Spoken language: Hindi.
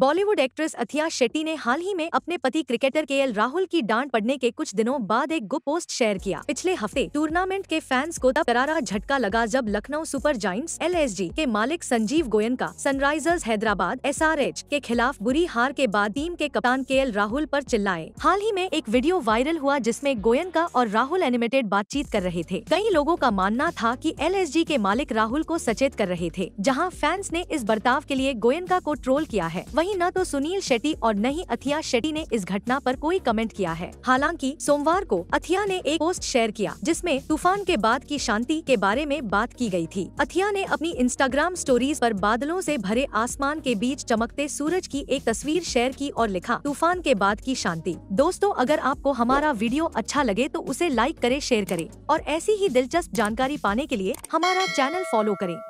बॉलीवुड एक्ट्रेस अथिया शेट्टी ने हाल ही में अपने पति क्रिकेटर के एल राहुल की डांट पड़ने के कुछ दिनों बाद एक गुप पोस्ट शेयर किया पिछले हफ्ते टूर्नामेंट के फैंस को तब करारा झटका लगा जब लखनऊ सुपर जाइंट्स एल के मालिक संजीव गोयन का सनराइजर्स हैदराबाद एस के खिलाफ बुरी हार के बाद टीम के कप्तान के एल राहुल आरोप चिल्लाए हाल ही में एक वीडियो वायरल हुआ जिसमे गोयन का और राहुल एनिमेटेड बातचीत कर रहे थे कई लोगों का मानना था की एल के मालिक राहुल को सचेत कर रहे थे जहाँ फैंस ने इस बर्ताव के लिए गोयनका को ट्रोल किया है वही वहीं न तो सुनील शेट्टी और न ही अथिया शेट्टी ने इस घटना पर कोई कमेंट किया है हालांकि सोमवार को अथिया ने एक पोस्ट शेयर किया जिसमे तूफान के बाद की शांति के बारे में बात की गयी थी अथिया ने अपनी इंस्टाग्राम स्टोरीज आरोप बादलों ऐसी भरे आसमान के बीच चमकते सूरज की एक तस्वीर शेयर की और लिखा तूफान के बाद की शांति दोस्तों अगर आपको हमारा वीडियो अच्छा लगे तो उसे लाइक करे शेयर करे और ऐसी ही दिलचस्प जानकारी पाने के लिए हमारा चैनल फॉलो करें